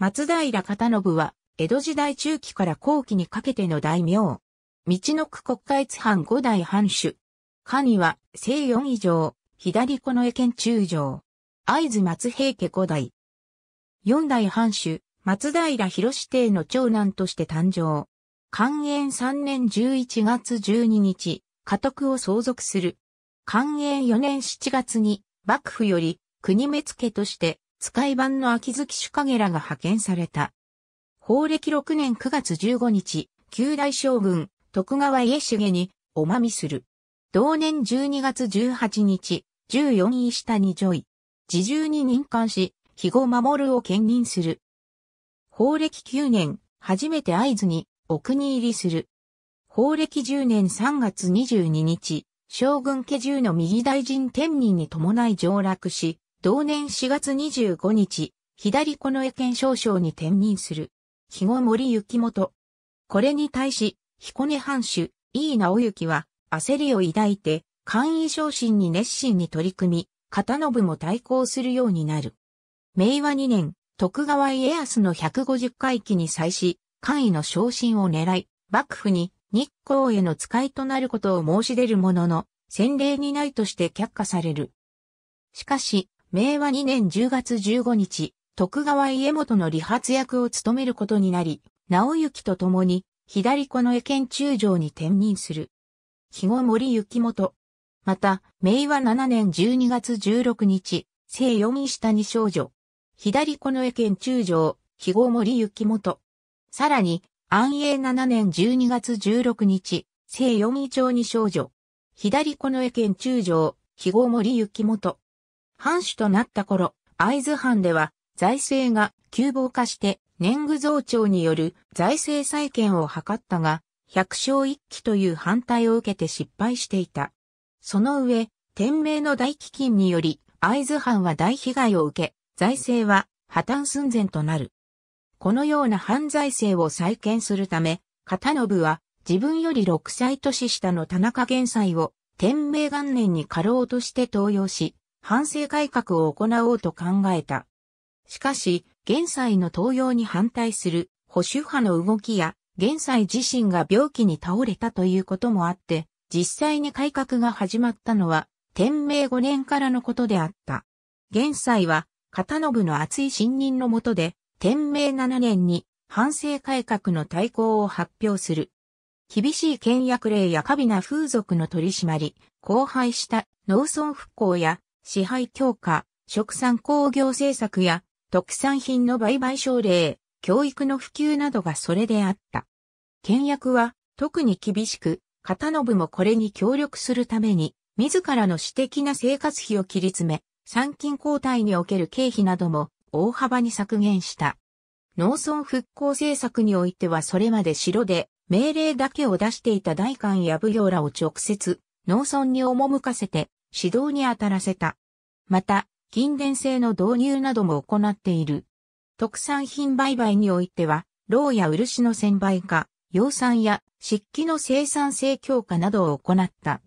松平片信は、江戸時代中期から後期にかけての大名。道の区国会津藩五代藩主。下には、西四以上、左近江県中将。会津松平家五代。四代藩主、松平広帝の長男として誕生。寛延三年十一月十二日、家督を相続する。寛延四年七月に、幕府より国目付として使い版の秋月主影らが派遣された。法暦6年9月15日、旧大将軍、徳川家重に、おまみする。同年12月18日、14位下に上位。自重に任官し、肥後守を兼任する。法暦9年、初めて合図に、お国入りする。法暦10年3月22日、将軍家中の右大臣天人に伴い上洛し、同年4月25日、左近衛県少将に転任する。肥後森幸元。これに対し、彦根藩主、井直行は、焦りを抱いて、官位昇進に熱心に取り組み、片信も対抗するようになる。明和2年、徳川家康の150回忌に際し、官位の昇進を狙い、幕府に日光への使いとなることを申し出るものの、先例にないとして却下される。しかし、明和2年10月15日、徳川家元の理髪役を務めることになり、直行と共に、左子の江県中将に転任する。肥後森行元。また、明和7年12月16日、聖4下に少女。左子の江県中将、肥後森行元。さらに、安永7年12月16日、聖4町に少女。左子の江県中将、肥後森行元。藩主となった頃、会津藩では財政が急防化して年貢増長による財政再建を図ったが、百姓一揆という反対を受けて失敗していた。その上、天明の大飢饉により、会津藩は大被害を受け、財政は破綻寸前となる。このような犯罪政を再建するため、片信は自分より6歳年下の田中玄斎を天明元年に過労として登用し、反省改革を行おうと考えた。しかし、現在の登用に反対する保守派の動きや、現在自身が病気に倒れたということもあって、実際に改革が始まったのは、天明5年からのことであった。現在は、片信の厚い信任のもとで、天明7年に反省改革の対抗を発表する。厳しい倹約令や過微な風俗の取り締まり、荒廃した農村復興や支配強化、食産工業政策や特産品の売買奨励、教育の普及などがそれであった。倹約は特に厳しく、片信もこれに協力するために、自らの私的な生活費を切り詰め、参勤交代における経費なども大幅に削減した。農村復興政策においてはそれまで城で命令だけを出していた代官や奉行らを直接農村に赴かせて指導に当たらせた。また、近電製の導入なども行っている。特産品売買においては、牢や漆の専売化、養蚕や漆器の生産性強化などを行った。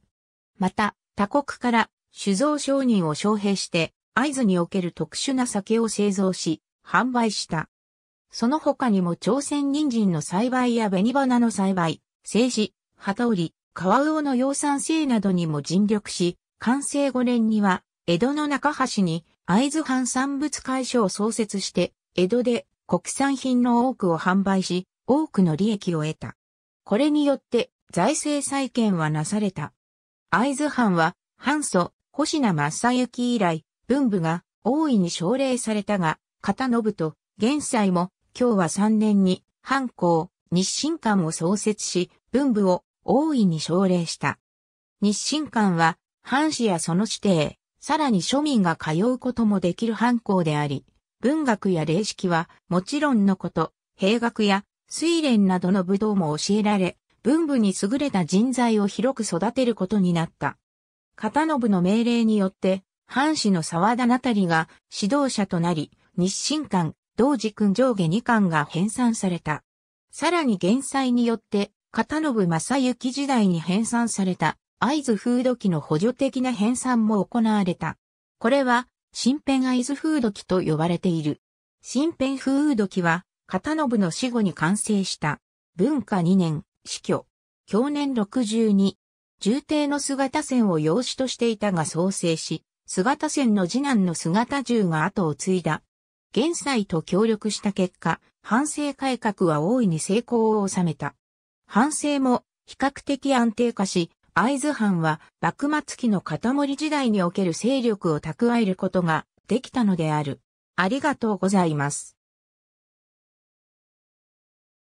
また、他国から酒造商人を招聘して、合図における特殊な酒を製造し、販売した。その他にも朝鮮人参の栽培や紅花の栽培、政治、旗織り、川魚の養蚕性などにも尽力し、完成5年には、江戸の中橋に会津藩産物会社を創設して、江戸で国産品の多くを販売し、多くの利益を得た。これによって財政再建はなされた。会津藩は、藩祖、星名正幸以来、文部が大いに奨励されたが、片信と現在も、今日は3年に、藩校、日清館を創設し、文部を大いに奨励した。日清館は、藩士やその指定、さらに庶民が通うこともできる藩校であり、文学や礼式はもちろんのこと、兵学や水蓮などの武道も教えられ、文武に優れた人材を広く育てることになった。片信の命令によって、藩士の沢田なたりが指導者となり、日清館、同時君上下二巻が編纂された。さらに減災によって、片信正幸時代に編纂されたイズフード機の補助的な編纂も行われた。これは、新編イズフード機と呼ばれている。新編フード機は、片信の死後に完成した。文化2年、死去。去年62。重帝の姿線を養子としていたが創生し、姿線の次男の姿銃が後を継いだ。現在と協力した結果、反省改革は大いに成功を収めた。反省も比較的安定化し、会津藩は幕末期の片森時代における勢力を蓄えることができたのである。ありがとうございます。